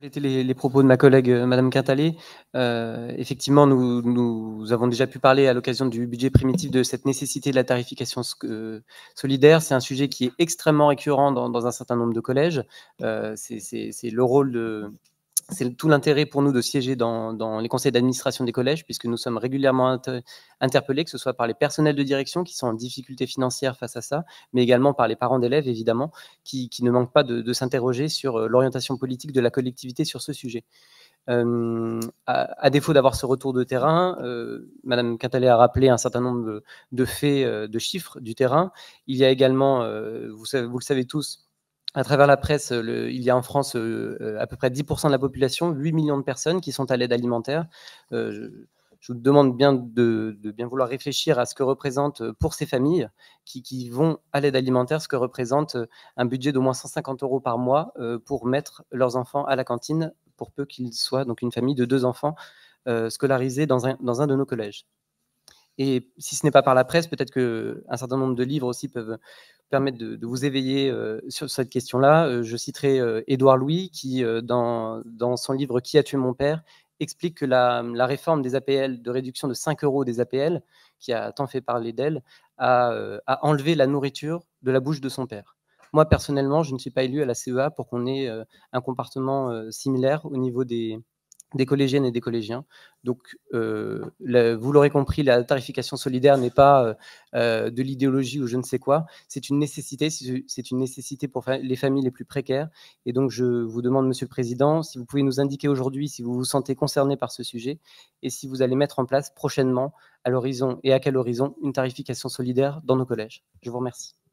C'était les, propos de ma collègue euh, Madame Quintalé. Euh, effectivement, nous, avons déjà pu parler à l'occasion du budget primitif de cette nécessité de la tarification euh, solidaire. C'est un sujet qui est extrêmement récurrent dans un certain nombre de collèges. C'est le rôle de, c'est tout l'intérêt pour nous de siéger dans, les conseils d'administration des collèges, puisque nous sommes régulièrement interpellés, que ce soit par les personnels de direction qui sont en difficulté financière face à ça, mais également par les parents d'élèves, évidemment, qui, ne manquent pas de, s'interroger sur euh, l'orientation politique de la collectivité sur ce sujet. Euh, à, défaut d'avoir ce retour de terrain, euh, Madame Catalet a rappelé un certain nombre de, faits, de chiffres du terrain. Il y a également, vous le savez tous, à travers la presse, il y a en France euh, euh, à peu près 10% de la population, 8 millions de personnes qui sont à l'aide alimentaire. Euh, je, vous demande bien de, bien vouloir réfléchir à ce que représente pour ces familles qui, vont à l'aide alimentaire, ce que représente un budget d'au moins 150 euros par mois pour mettre leurs enfants à la cantine, pour peu qu'ils soient donc une famille de deux enfants scolarisés dans un de nos collèges. Et si ce n'est pas par la presse, peut-être qu'un certain nombre de livres aussi peuvent permettre de, vous éveiller euh, sur cette question-là. Euh, je citerai euh, Édouard Louis, qui, dans, son livre Qui a tué mon père, explique que la, réforme des APL, de réduction de 5 euros des APL, qui a tant fait parler d'elle, a, a enlevé la nourriture de la bouche de son père. Moi, personnellement, je ne suis pas élu à la CEA pour qu'on ait un comportement similaire au niveau des, des collégiennes et des collégiens. Donc, euh, vous l'aurez compris, la tarification solidaire n'est pas euh, euh, de l'idéologie ou je ne sais quoi. C'est une nécessité. C'est une nécessité pour les familles les plus précaires. Et donc, je vous demande, Monsieur le Président, si vous pouvez nous indiquer aujourd'hui si vous vous sentez concerné par ce sujet et si vous allez mettre en place prochainement, à l'horizon et à quel horizon, une tarification solidaire dans nos collèges. Je vous remercie.